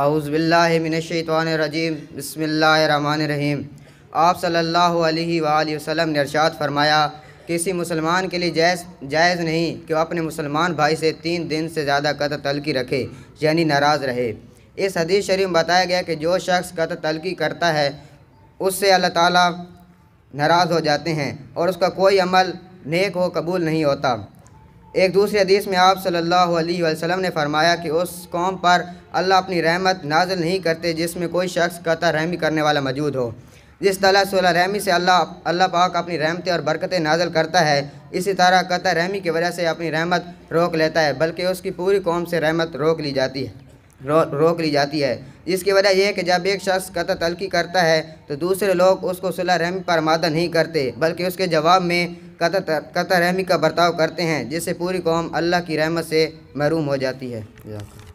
आउज़बिल्लिमिनशैतवानरजीम बसमीम आप सल्लल्लाहु अलैहि वसल्लम ने अरसात फरमाया किसी मुसलमान के लिए जायज़ जायज़ नहीं कि वह अपने मुसलमान भाई से तीन दिन से ज़्यादा कत तलकी रखे यानी नाराज़ रहे इस हदीस शरीफ में बताया गया कि जो शख्स कत तलकी करता है उससे अल्लाह ताला नाराज़ हो जाते हैं और उसका कोई अमल नेक हो कबूल नहीं होता एक दूसरे हदीस में आप सल्लल्लाहु अलैहि वसल्लम ने फरमाया कि उस कौम पर अल्लाह अपनी रहमत नाजिल नहीं करते जिसमें कोई शख्स कतर रहमी करने वाला मौजूद हो जिस तरह सोलह रहमी से अल्लाह अल्लाह पाक अपनी रहमतें और बरकतें नाजल करता है इसी तरह कतर रहमी की वजह से अपनी रहमत रोक लेता है बल्कि उसकी पूरी कौम से रहमत रोक ली जाती है रो, रोक ली जाती है इसकी वजह यह है कि जब एक शख्स कत तलकी करता है तो दूसरे लोग उसको सुलह रहमी पर मादा नहीं करते बल्कि उसके जवाब में कत कत रहमी का बर्ताव करते हैं जिससे पूरी कौम अल्लाह की रहमत से महरूम हो जाती है